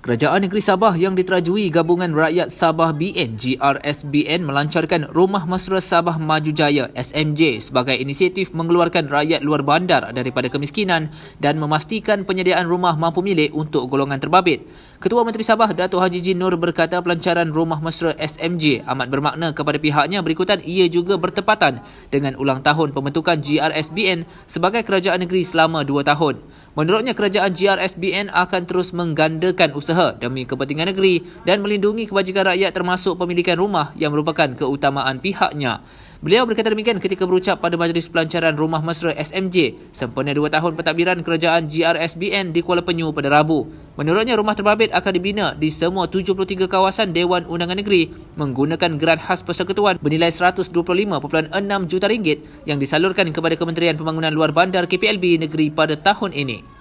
Kerajaan Negeri Sabah yang diterajui Gabungan Rakyat Sabah BN GRSBN melancarkan Rumah Mesra Sabah Maju Jaya SMJ sebagai inisiatif mengeluarkan rakyat luar bandar daripada kemiskinan dan memastikan penyediaan rumah mampu milik untuk golongan terbabit. Ketua Menteri Sabah Datuk Haji Jin Nur berkata pelancaran rumah mesra SMJ amat bermakna kepada pihaknya berikutan ia juga bertepatan dengan ulang tahun pembentukan GRSBN sebagai kerajaan negeri selama dua tahun. Menurutnya kerajaan GRSBN akan terus menggandakan usaha demi kepentingan negeri dan melindungi kebajikan rakyat termasuk pemilikan rumah yang merupakan keutamaan pihaknya. Beliau berkata demikian ketika berucap pada majlis pelancaran rumah mesra SMJ sempena dua tahun pentadbiran kerajaan GRSBN di Kuala Penyu pada Rabu. Menurutnya rumah terbabit akan dibina di semua 73 kawasan Dewan Undangan Negeri menggunakan geran khas persekutuan bernilai 125.6 juta ringgit yang disalurkan kepada Kementerian Pembangunan Luar Bandar KPLB negeri pada tahun ini.